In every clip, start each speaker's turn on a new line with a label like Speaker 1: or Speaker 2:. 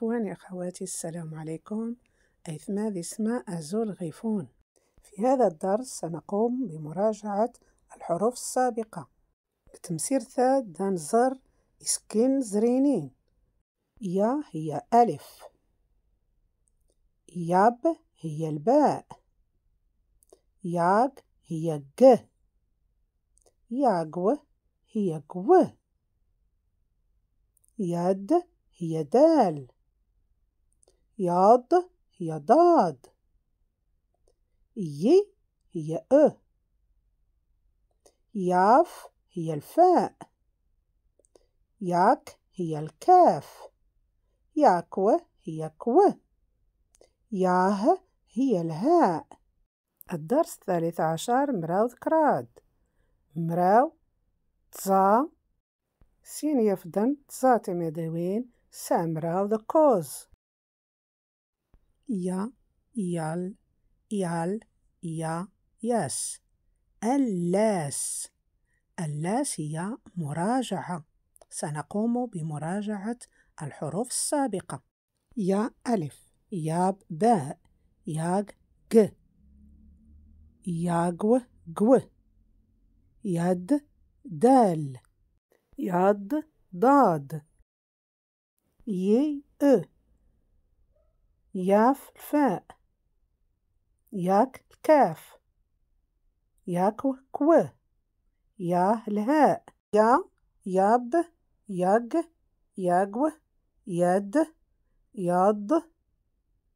Speaker 1: إخواني أخواتي السلام عليكم أيثما ذي اسماء أزول غيفون في هذا الدرس سنقوم بمراجعة الحروف السابقة ثا ثاد زر إسكن زرينين يا هي ألف ياب هي الباء ياق هي ق ياقو هي قو يد هي دال هي يضاد ي هي أ ياف هي الفاء ياك هي الكاف ياكو هي كو ياه هي الهاء الدرس الثالث عشر مراو ذكراد مراو تزا سين يفدن تزا تمدوين سامراو ذكوز يا يال يال يا ياس اللاس اللاس هي مراجعة سنقوم بمراجعة الحروف السابقة يا ألف ياب باء ياغ ج ياغو جو يد دال يد ضاد ي أ ياف الفاء ياك الكاف ياك كو يا الهاء يا ياب ياق ياقو يد ياض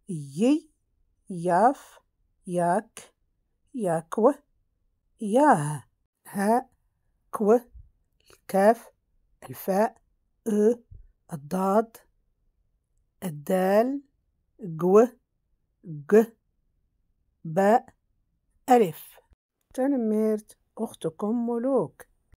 Speaker 1: يي ياف ياك ياكو ياه هاء كو الكاف الفاء ا الضاد الدال جو ج باء ألف تنمرت أختكم ملوك